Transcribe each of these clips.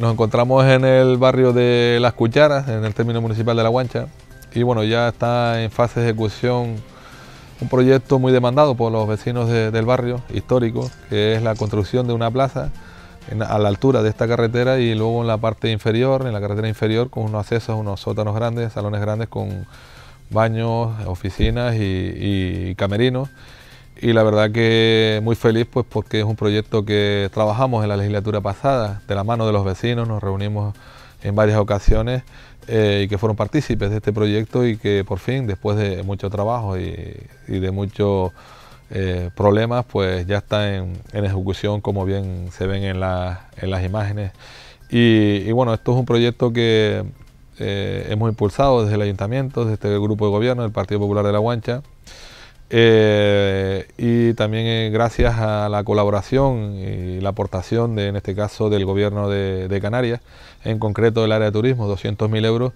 nos, encontramos en el barrio de Las Cucharas, en el término municipal de La Guancha, y bueno, ya está en fase de ejecución un proyecto muy demandado por los vecinos del barrio histórico, que es la construcción de una plaza a la altura de esta carretera y luego en la parte inferior, en la carretera inferior, con unos accesos, unos sótanos grandes, salones grandes con baños, oficinas y camerinos y la verdad que muy feliz pues porque es un proyecto que trabajamos en la legislatura pasada de la mano de los vecinos, nos reunimos en varias ocasiones eh, y que fueron partícipes de este proyecto y que por fin después de mucho trabajo y, de muchos eh, problemas pues ya está en, ejecución como bien se ven en, las imágenes y, bueno esto es un proyecto que eh, hemos impulsado desde el ayuntamiento, desde este grupo de gobierno, ...del Partido Popular de la Guancha eh, y también eh, gracias a la colaboración y la aportación, de, en este caso, del Gobierno de, Canarias, en concreto del área de turismo, 200.000 euros,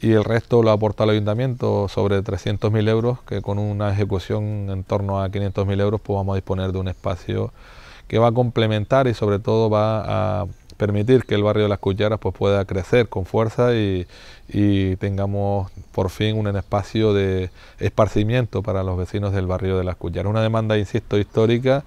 y el resto lo aporta el Ayuntamiento sobre 300.000 euros, que con una ejecución en torno a 500.000 euros, pues vamos a disponer de un espacio que va a complementar y sobre todo va a permitir que el barrio de las Cucharas pues, pueda crecer con fuerza y, tengamos por fin un espacio de esparcimiento para los vecinos del barrio de las Cucharas. Una demanda, insisto, histórica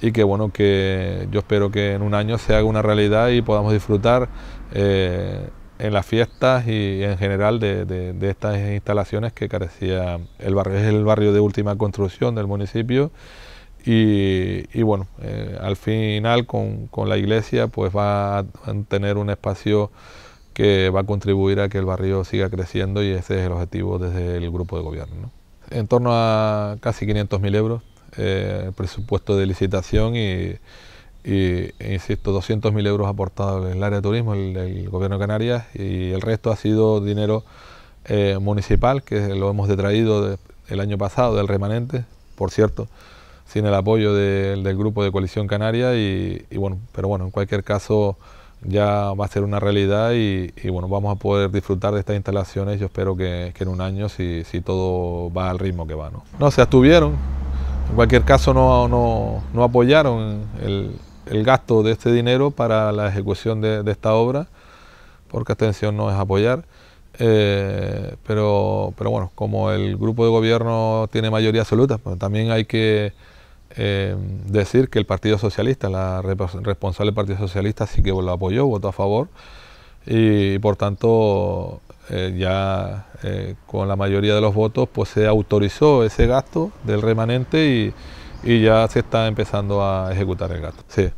y que bueno que yo espero que en un año se haga una realidad y podamos disfrutar eh, en las fiestas y en general de, de, estas instalaciones que carecía el barrio. Es el barrio de última construcción del municipio y, bueno, eh, al final con, la iglesia pues va a tener un espacio que va a contribuir a que el barrio siga creciendo y ese es el objetivo desde el grupo de gobierno. En torno a casi 500.000 euros eh, presupuesto de licitación y, insisto, 200.000 euros aportados en el área de turismo, el, gobierno de Canarias y el resto ha sido dinero eh, municipal que lo hemos detraído el año pasado del remanente, por cierto sin el apoyo del grupo de Coalición Canaria y, bueno, pero bueno, en cualquier caso ya va a ser una realidad y, bueno, vamos a poder disfrutar de estas instalaciones, yo espero que, en un año si, todo va al ritmo que va. No, no se abstuvieron, en cualquier caso no, apoyaron el, gasto de este dinero para la ejecución de, esta obra, porque abstención no es apoyar. Eh, pero, pero bueno, como el grupo de gobierno tiene mayoría absoluta, pues también hay que eh, decir que el Partido Socialista, la responsable del Partido Socialista sí que lo apoyó, votó a favor y por tanto eh, ya eh, con la mayoría de los votos pues se autorizó ese gasto del remanente y, ya se está empezando a ejecutar el gasto. Sí.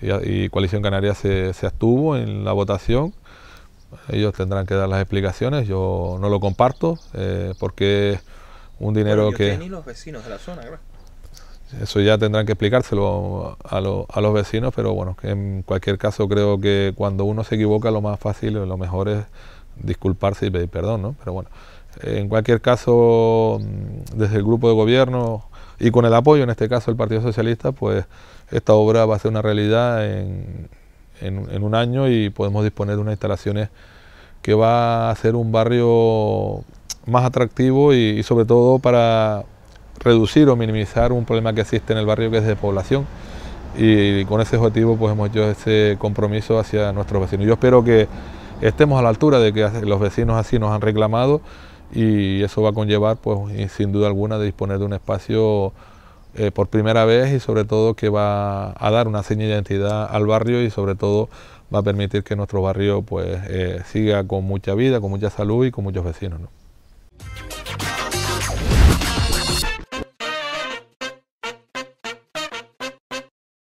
Y, Coalición Canaria se, abstuvo en la votación. Ellos tendrán que dar las explicaciones, yo no lo comparto porque es un dinero que... los vecinos de la zona, eso ya tendrán que explicárselo a, los vecinos, pero bueno, en cualquier caso creo que cuando uno se equivoca lo más fácil, lo mejor es disculparse y pedir perdón, ¿no? Pero bueno, en cualquier caso, mm, desde el grupo de gobierno y con el apoyo, en este caso, del Partido Socialista, pues esta obra va a ser una realidad en, un año y podemos disponer de unas instalaciones que va a hacer un barrio más atractivo y sobre todo para reducir o minimizar un problema que existe en el barrio que es de población y con ese objetivo pues hemos hecho ese compromiso hacia nuestros vecinos. Yo espero que estemos a la altura de que los vecinos así nos han reclamado y eso va a conllevar pues sin duda alguna de disponer de un espacio eh, por primera vez y sobre todo que va a dar una señal de identidad al barrio y sobre todo va a permitir que nuestro barrio pues eh, siga con mucha vida, con mucha salud y con muchos vecinos.